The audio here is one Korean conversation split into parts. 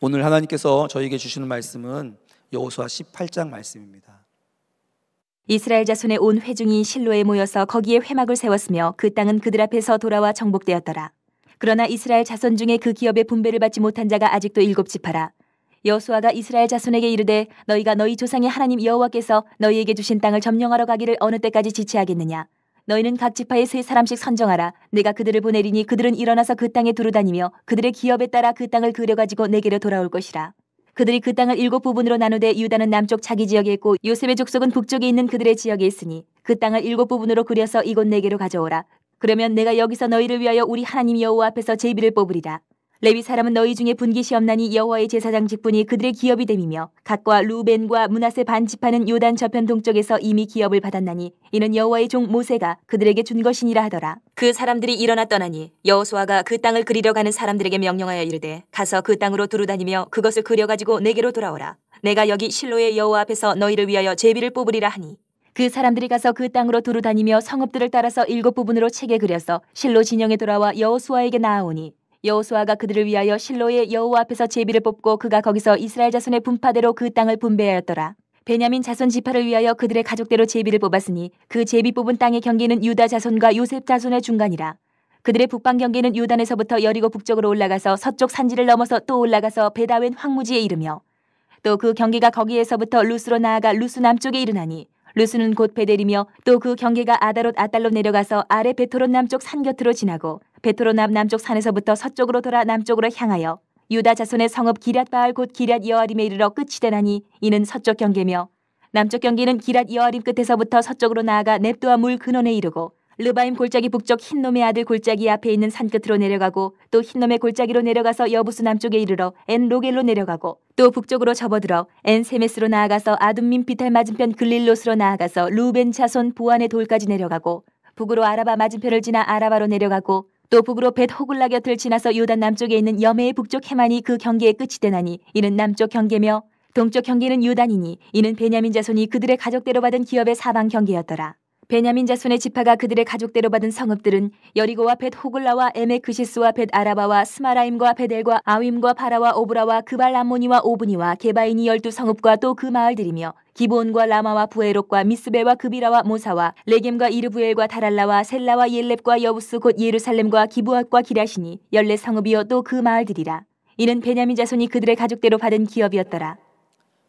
오늘 하나님께서 저에게 주시는 말씀은 여호수아 18장 말씀입니다. 이스라엘 자손의 온 회중이 실로에 모여서 거기에 회막을 세웠으며 그 땅은 그들 앞에서 돌아와 정복되었더라. 그러나 이스라엘 자손 중에 그 기업의 분배를 받지 못한 자가 아직도 일곱 집하라. 여수아가 이스라엘 자손에게 이르되 너희가 너희 조상의 하나님 여호와께서 너희에게 주신 땅을 점령하러 가기를 어느 때까지 지체하겠느냐. 너희는 각 지파에 세 사람씩 선정하라. 내가 그들을 보내리니 그들은 일어나서 그 땅에 두루다니며 그들의 기업에 따라 그 땅을 그려가지고 내게로 돌아올 것이라. 그들이 그 땅을 일곱 부분으로 나누되 유다는 남쪽 자기 지역에 있고 요셉의 족속은 북쪽에 있는 그들의 지역에 있으니 그 땅을 일곱 부분으로 그려서 이곳 내게로 가져오라. 그러면 내가 여기서 너희를 위하여 우리 하나님 여호와 앞에서 제비를 뽑으리라. 레위 사람은 너희 중에 분깃이 없나니 여호와의 제사장 직분이 그들의 기업이 됨이며 각과 루벤과 문하세 반 지파는 요단 저편 동쪽에서 이미 기업을 받았나니 이는 여호와의 종 모세가 그들에게 준 것이니라 하더라. 그 사람들이 일어나 떠나니 여호수아가 그 땅을 그리려 가는 사람들에게 명령하여 이르되 가서 그 땅으로 두루다니며 그것을 그려 가지고 내게로 돌아오라. 내가 여기 실로의 여호와 앞에서 너희를 위하여 제비를 뽑으리라 하니 그 사람들이 가서 그 땅으로 두루 다니며 성읍들을 따라서 일곱 부분으로 책에 그려서 실로 진영에 돌아와 여호수아에게 나아오니 여호수아가 그들을 위하여 실로의 여호와 앞에서 제비를 뽑고 그가 거기서 이스라엘 자손의 분파대로 그 땅을 분배하였더라. 베냐민 자손 지파를 위하여 그들의 가족대로 제비를 뽑았으니 그 제비 뽑은 땅의 경계는 유다 자손과 요셉 자손의 중간이라. 그들의 북방 경계는 유단에서부터 여리고 북쪽으로 올라가서 서쪽 산지를 넘어서 또 올라가서 베다웬 황무지에 이르며 또 그 경계가 거기에서부터 루스로 나아가 루스 남쪽에 이르나니 루스는 곧배데리며또 그 경계가 아다롯 아달로 내려가서 아래 베토론 남쪽 산 곁으로 지나고 베토론 남 남쪽 산에서부터 서쪽으로 돌아 남쪽으로 향하여 유다 자손의 성읍 기랏바알 곧 기랏 여아림에 이르러 끝이 되나니 이는 서쪽 경계며 남쪽 경계는 기랏 여아림 끝에서부터 서쪽으로 나아가 넵도와 물 근원에 이르고 르바임 골짜기 북쪽 흰놈의 아들 골짜기 앞에 있는 산끝으로 내려가고 또 흰놈의 골짜기로 내려가서 여부수 남쪽에 이르러 엔 로겔로 내려가고 또 북쪽으로 접어들어 엔세메스로 나아가서 아둠민 비탈 맞은편 글릴롯으로 나아가서 루벤 차손 보안의 돌까지 내려가고 북으로 아라바 맞은편을 지나 아라바로 내려가고 또 북으로 벳 호글라 곁을 지나서 요단 남쪽에 있는 여매의 북쪽 해만이 그 경계의 끝이 되나니 이는 남쪽 경계며 동쪽 경계는 요단이니 이는 베냐민 자손이 그들의 가족대로 받은 기업의 사방 경계였더라. 베냐민 자손의 지파가 그들의 가족대로 받은 성읍들은 여리고와 벳 호글라와 에메크시스와 벳 아라바와 스마라임과 베델과 아임과 파라와 오브라와 그발 암모니와 오브니와 게바인이 열두 성읍과 또 그 마을들이며 기본과 라마와 부에록과 미스베와 그비라와 모사와 레겜과 이르부엘과 다랄라와 셀라와 옐렙과 여부스 곧 예루살렘과 기부앗과 기라시니 열네 성읍이여 또그 마을들이라 이는 베냐민 자손이 그들의 가족대로 받은 기업이었더라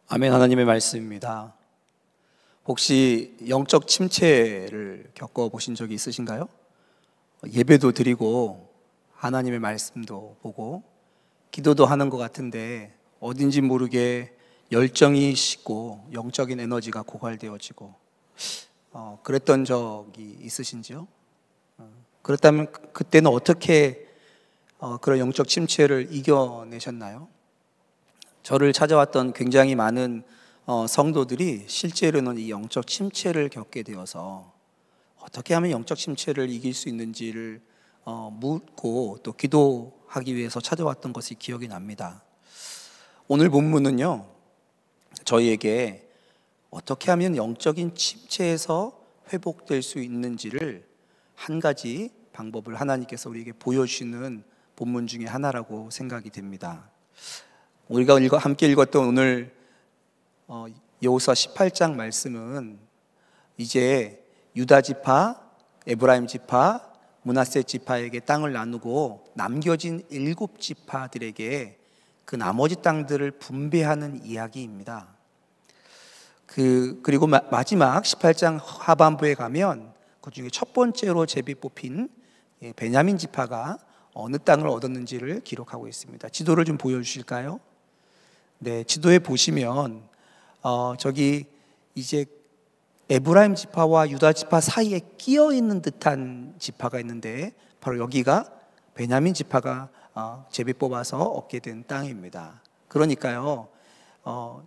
아멘 하나님의 말씀입니다 혹시 영적 침체를 겪어 보신 적이 있으신가요? 예배도 드리고 하나님의 말씀도 보고 기도도 하는 것 같은데 어딘지 모르게 열정이 식고 영적인 에너지가 고갈되어지고 어, 그랬던 적이 있으신지요? 어, 그렇다면 그, 그때는 어떻게 어, 그런 영적 침체를 이겨내셨나요? 저를 찾아왔던 굉장히 많은 어, 성도들이 실제로는 이 영적 침체를 겪게 되어서 어떻게 하면 영적 침체를 이길 수 있는지를 어, 묻고 또 기도하기 위해서 찾아왔던 것이 기억이 납니다. 오늘 본문은요, 저희에게 어떻게 하면 영적인 침체에서 회복될 수 있는지를 한 가지 방법을 하나님께서 우리에게 보여주시는 본문 중의 하나라고 생각이 됩니다. 우리가 읽어, 함께 읽었던 오늘 어, 여호수아 18장 말씀은 이제 유다 지파, 에브라임 지파, 문하세 지파에게 땅을 나누고 남겨진 일곱 지파들에게 그 나머지 땅들을 분배하는 이야기입니다. 그 그리고 마, 마지막 18장 하반부에 가면 그 중에 첫 번째로 제비 뽑힌 예, 베냐민 지파가 어느 땅을 얻었는지를 기록하고 있습니다. 지도를 좀 보여 주실까요? 네, 지도에 보시면 어, 저기 이제 에브라임 지파와 유다 지파 사이에 끼어 있는 듯한 지파가 있는데 바로 여기가 베냐민 지파가 어, 제비 뽑아서 얻게 된 땅입니다. 그러니까요, 어,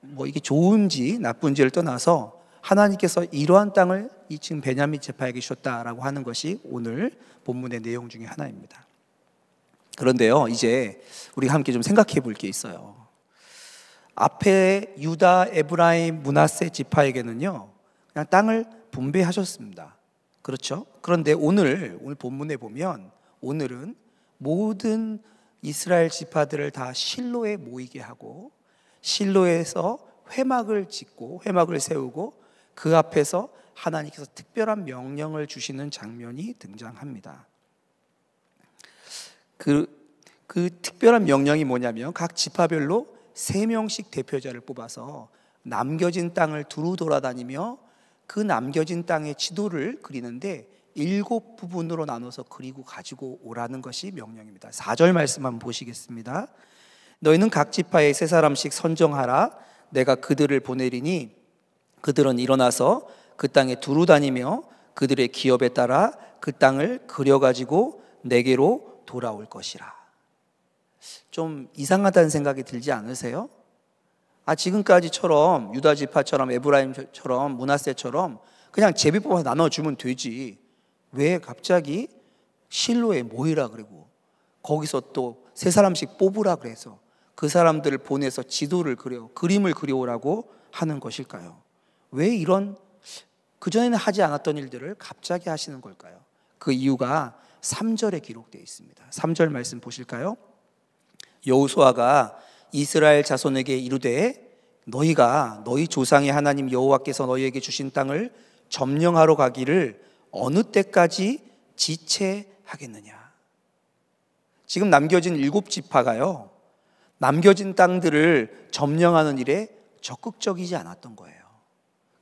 뭐 이게 좋은지 나쁜지를 떠나서 하나님께서 이러한 땅을 이 지금 베냐민 지파에게 주셨다라고 하는 것이 오늘 본문의 내용 중에 하나입니다. 그런데요, 이제 우리 함께 좀 생각해 볼 게 있어요. 앞에 유다, 에브라임, 문하세 지파에게는요 그냥 땅을 분배하셨습니다. 그렇죠? 그런데 오늘 오늘 본문에 보면 오늘은 모든 이스라엘 지파들을 다 실로에 모이게 하고 실로에서 회막을 짓고 회막을 세우고 그 앞에서 하나님께서 특별한 명령을 주시는 장면이 등장합니다. 그, 그 특별한 명령이 뭐냐면 각 지파별로 세 명씩 대표자를 뽑아서 남겨진 땅을 두루 돌아다니며 그 남겨진 땅의 지도를 그리는데 일곱 부분으로 나눠서 그리고 가지고 오라는 것이 명령입니다. 4절 말씀 한번 보시겠습니다. 너희는 각 지파에 세 사람씩 선정하라. 내가 그들을 보내리니 그들은 일어나서 그 땅에 두루 다니며 그들의 기업에 따라 그 땅을 그려 가지고 내게로 돌아올 것이라. 좀 이상하다는 생각이 들지 않으세요? 아, 지금까지처럼 유다 지파처럼 에브라임처럼 문하세처럼 그냥 제비 뽑아서 나눠주면 되지. 왜 갑자기 실로에 모이라 그리고 거기서 또 세 사람씩 뽑으라 그래서 그 사람들을 보내서 지도를 그려 그림을 그려오라고 하는 것일까요? 왜 이런 그전에는 하지 않았던 일들을 갑자기 하시는 걸까요? 그 이유가 3절에 기록되어 있습니다. 3절 말씀 보실까요? 여호수아가 이스라엘 자손에게 이르되 너희가 너희 조상의 하나님 여호와께서 너희에게 주신 땅을 점령하러 가기를 어느 때까지 지체하겠느냐. 지금 남겨진 일곱 지파가요. 남겨진 땅들을 점령하는 일에 적극적이지 않았던 거예요.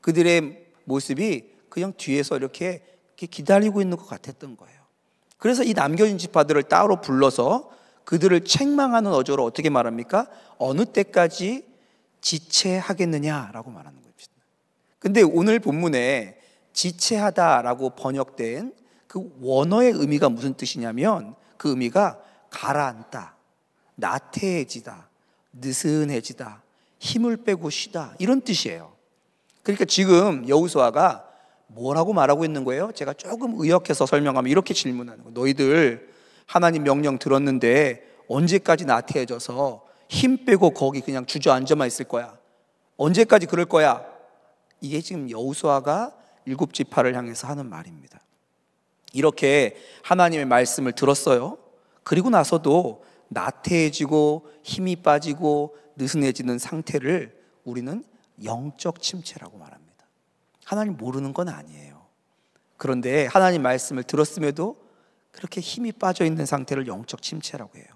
그들의 모습이 그냥 뒤에서 이렇게 기다리고 있는 것 같았던 거예요. 그래서 이 남겨진 지파들을 따로 불러서 그들을 책망하는 어조로 어떻게 말합니까? 어느 때까지 지체하겠느냐라고 말하는 겁니다. 근데 오늘 본문에 지체하다라고 번역된 그 원어의 의미가 무슨 뜻이냐면 그 의미가 가라앉다, 나태해지다, 느슨해지다, 힘을 빼고 쉬다 이런 뜻이에요. 그러니까 지금 여우수아가 뭐라고 말하고 있는 거예요? 제가 조금 의역해서 설명하면 이렇게 질문하는 거예요. 너희들 하나님 명령 들었는데 언제까지 나태해져서 힘 빼고 거기 그냥 주저앉아만 있을 거야? 언제까지 그럴 거야? 이게 지금 여우수아가 일곱 지파를 향해서 하는 말입니다. 이렇게 하나님의 말씀을 들었어요. 그리고 나서도 나태해지고 힘이 빠지고 느슨해지는 상태를 우리는 영적 침체라고 말합니다. 하나님 모르는 건 아니에요. 그런데 하나님 말씀을 들었음에도 그렇게 힘이 빠져 있는 상태를 영적 침체라고 해요.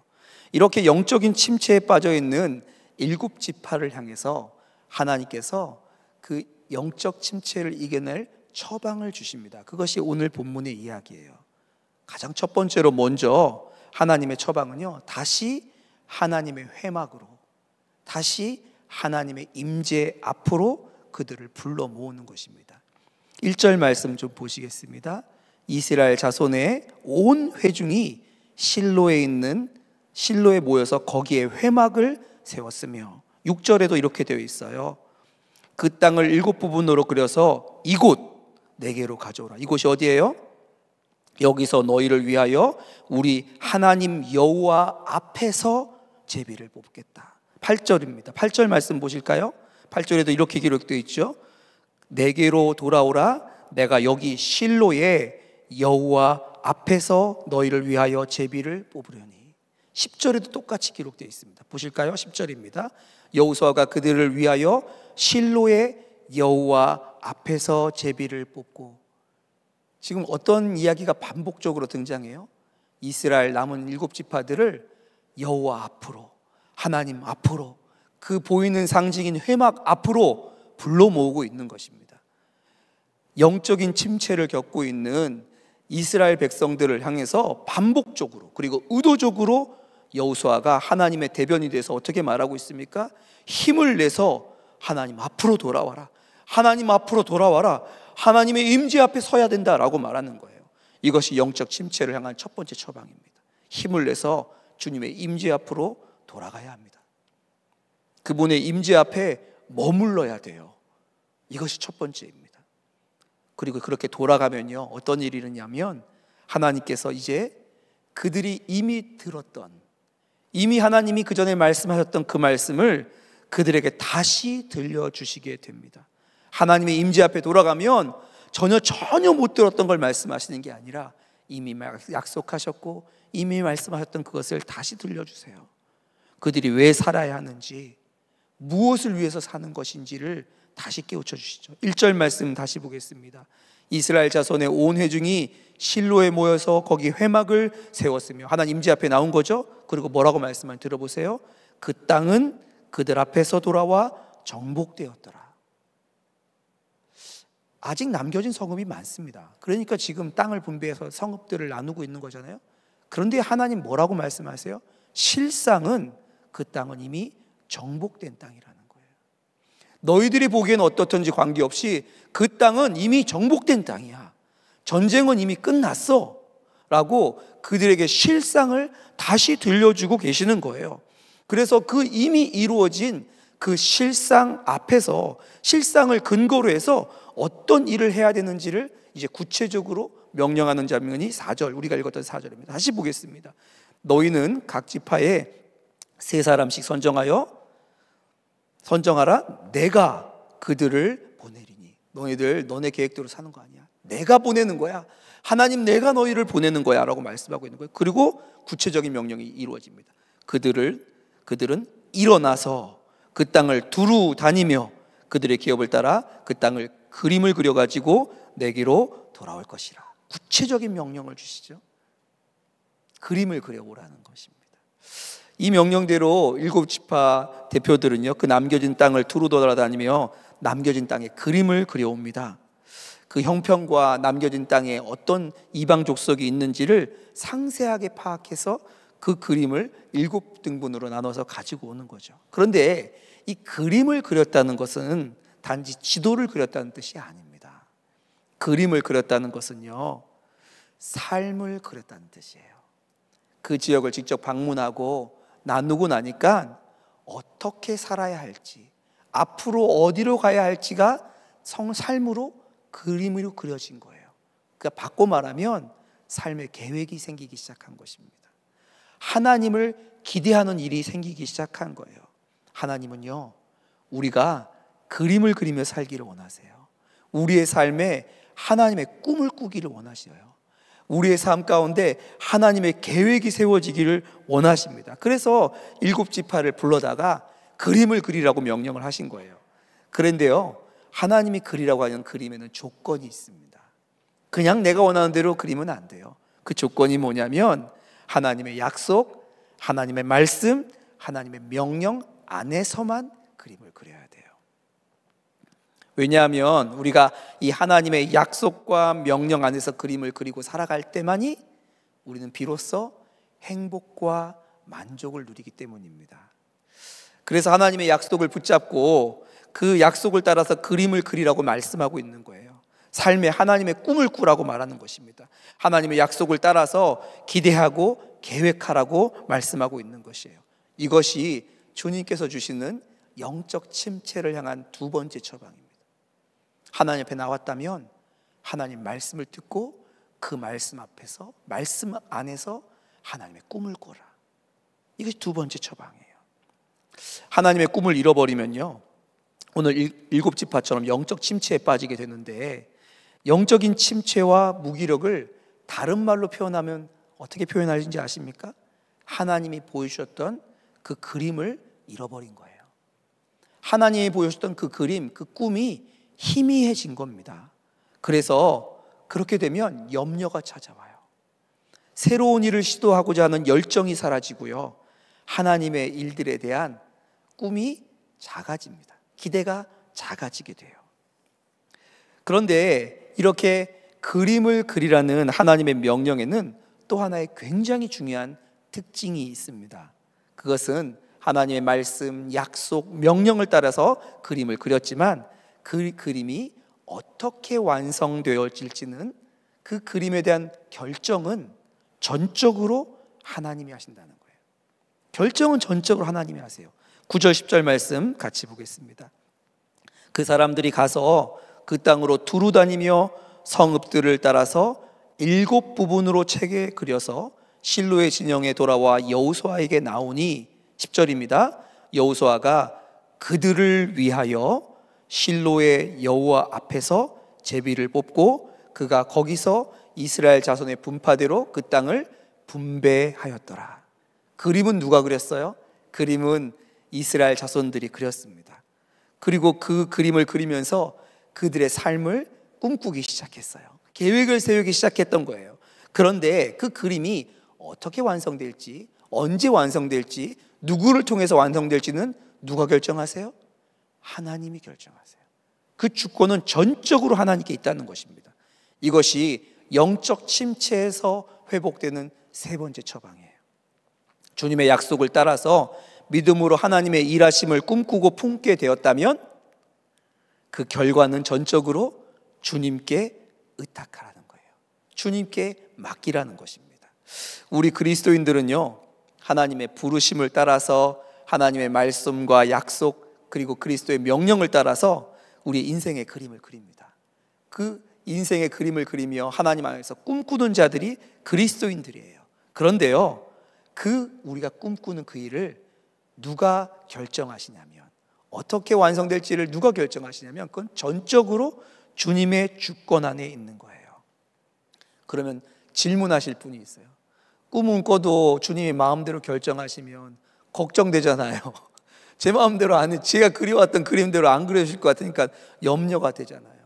이렇게 영적인 침체에 빠져 있는 일곱 지파를 향해서 하나님께서 그 영적 침체를 이겨낼 처방을 주십니다. 그것이 오늘 본문의 이야기예요. 가장 첫 번째로 먼저 하나님의 처방은요. 다시 하나님의 회막으로 다시 하나님의 임재 앞으로 그들을 불러 모으는 것입니다. 1절 말씀 좀 보시겠습니다. 이스라엘 자손의 온 회중이 실로에 있는 실로에 모여서 거기에 회막을 세웠으며 6절에도 이렇게 되어 있어요. 그 땅을 일곱 부분으로 그려서 이곳 네 개로 가져오라. 이곳이 어디예요? 여기서 너희를 위하여 우리 하나님 여호와 앞에서 제비를 뽑겠다. 8절입니다. 8절 말씀 보실까요? 8절에도 이렇게 기록되어 있죠. 네 개로 돌아오라. 내가 여기 실로에 여호와 앞에서 너희를 위하여 제비를 뽑으려니 10절에도 똑같이 기록되어 있습니다. 보실까요? 10절입니다. 여호수아가 그들을 위하여 실로의 여호와 앞에서 제비를 뽑고 지금 어떤 이야기가 반복적으로 등장해요? 이스라엘 남은 일곱 지파들을 여호와 앞으로 하나님 앞으로 그 보이는 상징인 회막 앞으로 불러 모으고 있는 것입니다. 영적인 침체를 겪고 있는 이스라엘 백성들을 향해서 반복적으로 그리고 의도적으로 여호수아가 하나님의 대변이 돼서 어떻게 말하고 있습니까? 힘을 내서 하나님 앞으로 돌아와라. 하나님 앞으로 돌아와라. 하나님의 임재 앞에 서야 된다라고 말하는 거예요. 이것이 영적 침체를 향한 첫 번째 처방입니다. 힘을 내서 주님의 임재 앞으로 돌아가야 합니다. 그분의 임재 앞에 머물러야 돼요. 이것이 첫 번째입니다. 그리고 그렇게 돌아가면요. 어떤 일이 일어냐면 하나님께서 이제 그들이 이미 들었던 이미 하나님이 그 전에 말씀하셨던 그 말씀을 그들에게 다시 들려주시게 됩니다. 하나님의 임재 앞에 돌아가면 전혀 전혀 못 들었던 걸 말씀하시는 게 아니라 이미 약속하셨고 이미 말씀하셨던 그것을 다시 들려주세요. 그들이 왜 살아야 하는지 무엇을 위해서 사는 것인지를 다시 깨우쳐 주시죠. 1절 말씀 다시 보겠습니다. 이스라엘 자손의 온 회중이 실로에 모여서 거기 회막을 세웠으며 하나님 임재 앞에 나온 거죠. 그리고 뭐라고 말씀을 들어보세요. 그 땅은 그들 앞에서 돌아와 정복되었더라. 아직 남겨진 성읍이 많습니다. 그러니까 지금 땅을 분배해서 성읍들을 나누고 있는 거잖아요. 그런데 하나님 뭐라고 말씀하세요? 실상은 그 땅은 이미 정복된 땅이라는 거예요. 너희들이 보기엔 어떻든지 관계없이 그 땅은 이미 정복된 땅이야. 전쟁은 이미 끝났어. 라고 그들에게 실상을 다시 들려주고 계시는 거예요. 그래서 그 이미 이루어진 그 실상 앞에서 실상을 근거로 해서 어떤 일을 해야 되는지를 이제 구체적으로 명령하는 장면이 4절 우리가 읽었던 4절입니다. 다시 보겠습니다. 너희는 각 지파에 세 사람씩 선정하여 선정하라 내가 그들을 보내리니 너희들 너네 계획대로 사는 거 아니야 내가 보내는 거야 하나님 내가 너희를 보내는 거야 라고 말씀하고 있는 거예요 그리고 구체적인 명령이 이루어집니다 그들을 그들은 일어나서 그 땅을 두루 다니며 그들의 기업을 따라 그 땅을 그림을 그려가지고 내기로 돌아올 것이라 구체적인 명령을 주시죠 그림을 그려오라는 것입니다 이 명령대로 일곱 지파 대표들은요, 그 남겨진 땅을 두루 돌아다니며 남겨진 땅의 그림을 그려옵니다. 그 형편과 남겨진 땅에 어떤 이방 족속이 있는지를 상세하게 파악해서 그 그림을 일곱 등분으로 나눠서 가지고 오는 거죠. 그런데 이 그림을 그렸다는 것은 단지 지도를 그렸다는 뜻이 아닙니다. 그림을 그렸다는 것은요, 삶을 그렸다는 뜻이에요. 그 지역을 직접 방문하고 나누고 나니까 어떻게 살아야 할지, 앞으로 어디로 가야 할지가 성 삶으로 그림으로 그려진 거예요. 그러니까 바꿔 말하면 삶의 계획이 생기기 시작한 것입니다. 하나님을 기대하는 일이 생기기 시작한 거예요. 하나님은요, 우리가 그림을 그리며 살기를 원하세요. 우리의 삶에 하나님의 꿈을 꾸기를 원하셔요. 우리의 삶 가운데 하나님의 계획이 세워지기를 원하십니다. 그래서 일곱 지파를 불러다가 그림을 그리라고 명령을 하신 거예요. 그런데요, 하나님이 그리라고 하는 그림에는 조건이 있습니다. 그냥 내가 원하는 대로 그림은 안 돼요. 그 조건이 뭐냐면 하나님의 약속, 하나님의 말씀, 하나님의 명령 안에서만 그림을 그려야 왜냐하면 우리가 이 하나님의 약속과 명령 안에서 그림을 그리고 살아갈 때만이 우리는 비로소 행복과 만족을 누리기 때문입니다. 그래서 하나님의 약속을 붙잡고 그 약속을 따라서 그림을 그리라고 말씀하고 있는 거예요. 삶에 하나님의 꿈을 꾸라고 말하는 것입니다. 하나님의 약속을 따라서 기대하고 계획하라고 말씀하고 있는 것이에요. 이것이 주님께서 주시는 영적 침체를 향한 두 번째 처방입니다. 하나님 앞에 나왔다면 하나님 말씀을 듣고 그 말씀 앞에서 말씀 안에서 하나님의 꿈을 꿔라 이것이 두 번째 처방이에요. 하나님의 꿈을 잃어버리면요. 오늘 일곱 지파처럼 영적 침체에 빠지게 되는데 영적인 침체와 무기력을 다른 말로 표현하면 어떻게 표현하는지 아십니까? 하나님이 보여주셨던 그 그림을 잃어버린 거예요. 하나님이 보여주셨던 그 그림, 그 꿈이 희미해진 겁니다. 그래서 그렇게 되면 염려가 찾아와요. 새로운 일을 시도하고자 하는 열정이 사라지고요. 하나님의 일들에 대한 꿈이 작아집니다. 기대가 작아지게 돼요. 그런데 이렇게 그림을 그리라는 하나님의 명령에는 또 하나의 굉장히 중요한 특징이 있습니다. 그것은 하나님의 말씀, 약속, 명령을 따라서 그림을 그렸지만 그 그림이 어떻게 완성되어질지는 그 그림에 대한 결정은 전적으로 하나님이 하신다는 거예요. 결정은 전적으로 하나님이 하세요. 9절 10절 말씀 같이 보겠습니다. 그 사람들이 가서 그 땅으로 두루 다니며 성읍들을 따라서 일곱 부분으로 책에 그려서 실로의 진영에 돌아와 여우수아에게 나오니 10절입니다. 여우수아가 그들을 위하여 실로의 여호와 앞에서 제비를 뽑고 그가 거기서 이스라엘 자손의 분파대로 그 땅을 분배하였더라. 그림은 누가 그렸어요? 그림은 이스라엘 자손들이 그렸습니다. 그리고 그 그림을 그리면서 그들의 삶을 꿈꾸기 시작했어요. 계획을 세우기 시작했던 거예요. 그런데 그 그림이 어떻게 완성될지, 언제 완성될지, 누구를 통해서 완성될지는 누가 결정하세요? 하나님이 결정하세요. 그 주권은 전적으로 하나님께 있다는 것입니다. 이것이 영적 침체에서 회복되는 세 번째 처방이에요. 주님의 약속을 따라서 믿음으로 하나님의 일하심을 꿈꾸고 품게 되었다면 그 결과는 전적으로 주님께 의탁하라는 거예요. 주님께 맡기라는 것입니다. 우리 그리스도인들은요, 하나님의 부르심을 따라서 하나님의 말씀과 약속, 그리고 그리스도의 명령을 따라서 우리의 인생의 그림을 그립니다. 그 인생의 그림을 그리며 하나님 안에서 꿈꾸는 자들이 그리스도인들이에요. 그런데요, 그 우리가 꿈꾸는 그 일을 누가 결정하시냐면 어떻게 완성될지를 누가 결정하시냐면 그건 전적으로 주님의 주권 안에 있는 거예요. 그러면 질문하실 분이 있어요. 꿈은 꿔도 주님이 마음대로 결정하시면 걱정되잖아요. 제 마음대로 안 해. 제가 그려왔던 그림대로 안 그려질 것 같으니까 염려가 되잖아요.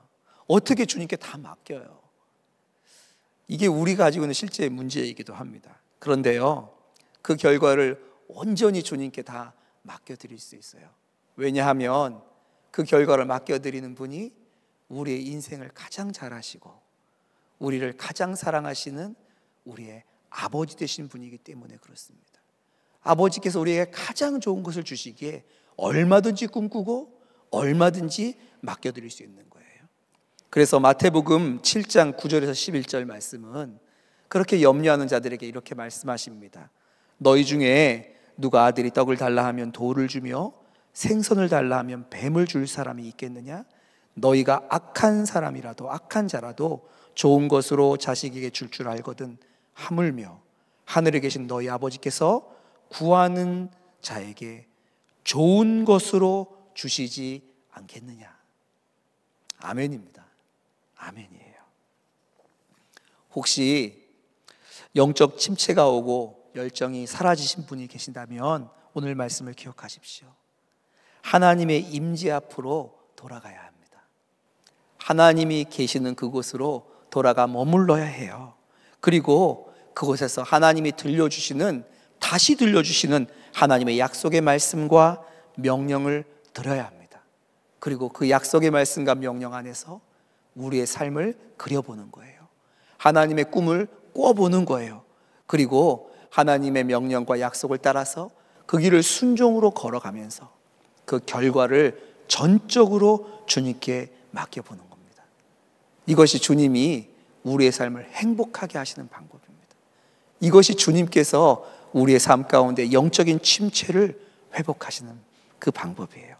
어떻게 주님께 다 맡겨요. 이게 우리 가지고 있는 실제 문제이기도 합니다. 그런데요, 그 결과를 온전히 주님께 다 맡겨드릴 수 있어요. 왜냐하면 그 결과를 맡겨드리는 분이 우리의 인생을 가장 잘 아시고 우리를 가장 사랑하시는 우리의 아버지 되신 분이기 때문에 그렇습니다. 아버지께서 우리에게 가장 좋은 것을 주시기에 얼마든지 꿈꾸고 얼마든지 맡겨드릴 수 있는 거예요. 그래서 마태복음 7장 9절에서 11절 말씀은 그렇게 염려하는 자들에게 이렇게 말씀하십니다. 너희 중에 누가 아들이 떡을 달라 하면 돌을 주며 생선을 달라 하면 뱀을 줄 사람이 있겠느냐? 너희가 악한 사람이라도 악한 자라도 좋은 것으로 자식에게 줄줄 줄 알거든 하물며 하늘에 계신 너희 아버지께서 구하는 자에게 좋은 것으로 주시지 않겠느냐. 아멘입니다. 아멘이에요. 혹시 영적 침체가 오고 열정이 사라지신 분이 계신다면 오늘 말씀을 기억하십시오. 하나님의 임재 앞으로 돌아가야 합니다. 하나님이 계시는 그곳으로 돌아가 머물러야 해요. 그리고 그곳에서 하나님이 들려주시는 다시 들려주시는 하나님의 약속의 말씀과 명령을 들어야 합니다. 그리고 그 약속의 말씀과 명령 안에서 우리의 삶을 그려보는 거예요. 하나님의 꿈을 꿔보는 거예요. 그리고 하나님의 명령과 약속을 따라서 그 길을 순종으로 걸어가면서 그 결과를 전적으로 주님께 맡겨보는 겁니다. 이것이 주님이 우리의 삶을 행복하게 하시는 방법입니다. 이것이 주님께서 우리의 삶 가운데 영적인 침체를 회복하시는 그 방법이에요.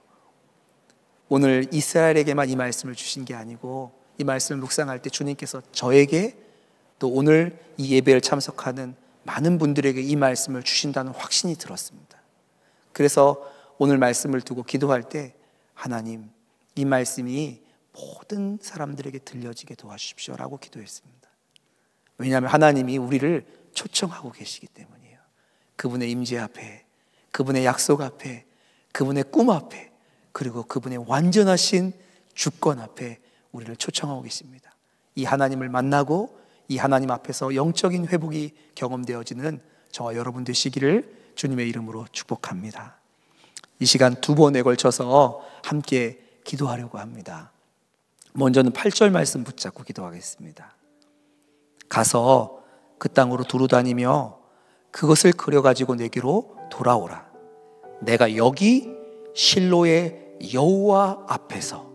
오늘 이스라엘에게만 이 말씀을 주신 게 아니고 이 말씀을 묵상할 때 주님께서 저에게 또 오늘 이 예배를 참석하는 많은 분들에게 이 말씀을 주신다는 확신이 들었습니다. 그래서 오늘 말씀을 두고 기도할 때 하나님 이 말씀이 모든 사람들에게 들려지게 도와주십시오라고 기도했습니다. 왜냐하면 하나님이 우리를 초청하고 계시기 때문에 그분의 임재 앞에, 그분의 약속 앞에, 그분의 꿈 앞에, 그리고 그분의 완전하신 주권 앞에 우리를 초청하고 계십니다. 이 하나님을 만나고 이 하나님 앞에서 영적인 회복이 경험되어지는 저와 여러분 되시기를 주님의 이름으로 축복합니다. 이 시간 두 번에 걸쳐서 함께 기도하려고 합니다. 먼저는 8절 말씀 붙잡고 기도하겠습니다. 가서 그 땅으로 두루 다니며 그것을 그려가지고 내게로 돌아오라. 내가 여기 실로의 여호와 앞에서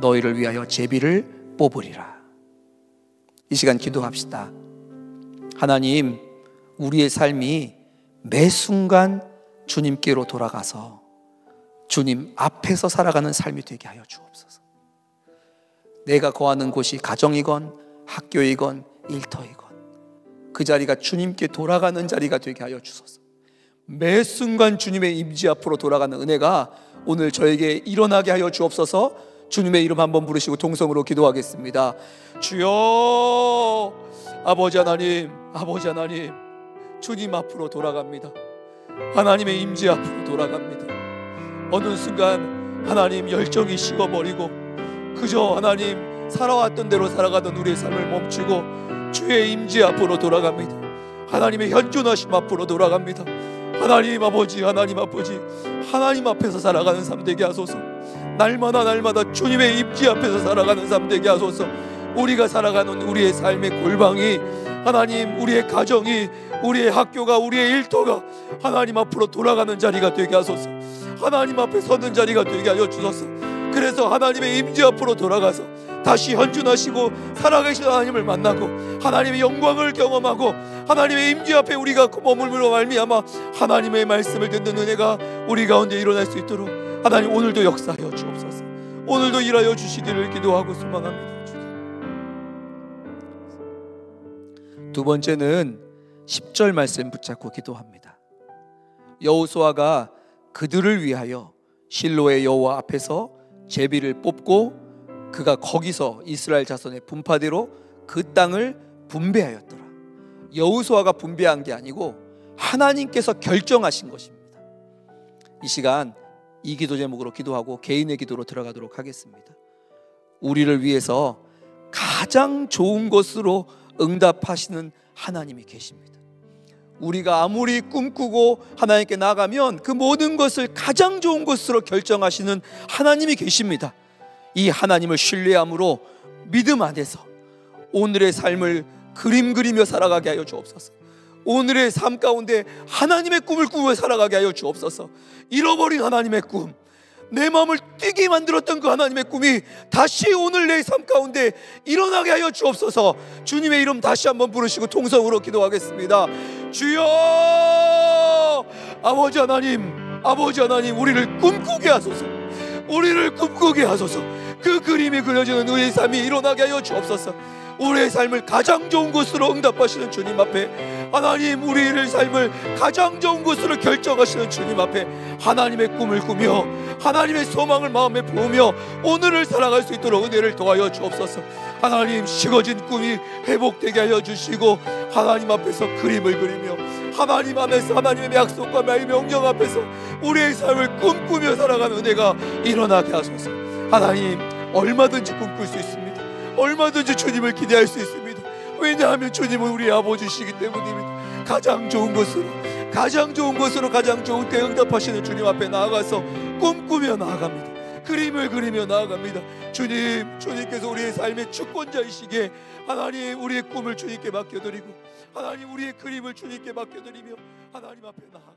너희를 위하여 제비를 뽑으리라. 이 시간 기도합시다. 하나님, 우리의 삶이 매 순간 주님께로 돌아가서 주님 앞에서 살아가는 삶이 되게 하여 주옵소서. 내가 거하는 곳이 가정이건 학교이건 일터이건 그 자리가 주님께 돌아가는 자리가 되게 하여 주소서. 매 순간 주님의 임지 앞으로 돌아가는 은혜가 오늘 저에게 일어나게 하여 주옵소서. 주님의 이름 한번 부르시고 동성으로 기도하겠습니다. 주여 아버지 하나님, 아버지 하나님, 주님 앞으로 돌아갑니다. 하나님의 임지 앞으로 돌아갑니다. 어느 순간 하나님 열정이 식어버리고 그저 하나님 살아왔던 대로 살아가던 우리의 삶을 멈추고 주의 임재 앞으로 돌아갑니다. 하나님의 현존하심 앞으로 돌아갑니다. 하나님 아버지, 하나님 아버지, 하나님 앞에서 살아가는 삶 되게 하소서. 날마다 날마다 주님의 입지 앞에서 살아가는 삶 되게 하소서. 우리가 살아가는 우리의 삶의 골방이 하나님 우리의 가정이 우리의 학교가 우리의 일터가 하나님 앞으로 돌아가는 자리가 되게 하소서 하나님 앞에 서는 자리가 되게 하여 주소서 그래서 하나님의 임재 앞으로 돌아가서 다시 현존하시고 살아계신 하나님을 만나고 하나님의 영광을 경험하고 하나님의 임재 앞에 우리가 머물므로 말미암아 하나님의 말씀을 듣는 은혜가 우리 가운데 일어날 수 있도록 하나님 오늘도 역사하여 주옵소서 오늘도 일하여 주시기를 기도하고 소망합니다 주님. 두 번째는 10절 말씀 붙잡고 기도합니다 여호수아가 그들을 위하여 실로의 여호와 앞에서 제비를 뽑고 그가 거기서 이스라엘 자손의 분파대로 그 땅을 분배하였더라. 여우수아가 분배한 게 아니고 하나님께서 결정하신 것입니다. 이 시간 이 기도 제목으로 기도하고 개인의 기도로 들어가도록 하겠습니다. 우리를 위해서 가장 좋은 것으로 응답하시는 하나님이 계십니다. 우리가 아무리 꿈꾸고 하나님께 나가면 그 모든 것을 가장 좋은 것으로 결정하시는 하나님이 계십니다. 이 하나님을 신뢰함으로 믿음 안에서 오늘의 삶을 그림 그리며 살아가게 하여 주옵소서. 오늘의 삶 가운데 하나님의 꿈을 꾸며 살아가게 하여 주옵소서. 잃어버린 하나님의 꿈, 내 마음을 뛰게 만들었던 그 하나님의 꿈이 다시 오늘 내 삶 가운데 일어나게 하여 주옵소서. 주님의 이름 다시 한번 부르시고 통성으로 기도하겠습니다. 주여! 아버지 하나님, 아버지 하나님, 우리를 꿈꾸게 하소서. 우리를 꿈꾸게 하소서. 그 그림이 그려지는 우리의 삶이 일어나게 하여 주옵소서. 우리의 삶을 가장 좋은 것으로 응답하시는 주님 앞에 하나님 우리의 삶을 가장 좋은 것으로 결정하시는 주님 앞에 하나님의 꿈을 꾸며 하나님의 소망을 마음에 부으며 오늘을 살아갈 수 있도록 은혜를 도하여 주옵소서 하나님 식어진 꿈이 회복되게 하여 주시고 하나님 앞에서 그림을 그리며 하나님 안에서 하나님의 약속과 명령 앞에서 우리의 삶을 꿈꾸며 살아가는 은혜가 일어나게 하소서 하나님 얼마든지 꿈꿀 수 있습니다. 얼마든지 주님을 기대할 수 있습니다. 왜냐하면 주님은 우리 아버지시기 때문입니다. 가장 좋은 것으로 가장 좋은 것으로 가장 좋은 때 응답하시는 주님 앞에 나아가서 꿈꾸며 나아갑니다. 그림을 그리며 나아갑니다. 주님, 주님께서 우리의 삶의 주권자이시기에 하나님 우리의 꿈을 주님께 맡겨드리고 하나님 우리의 그림을 주님께 맡겨드리며 하나님 앞에 나아갑니다.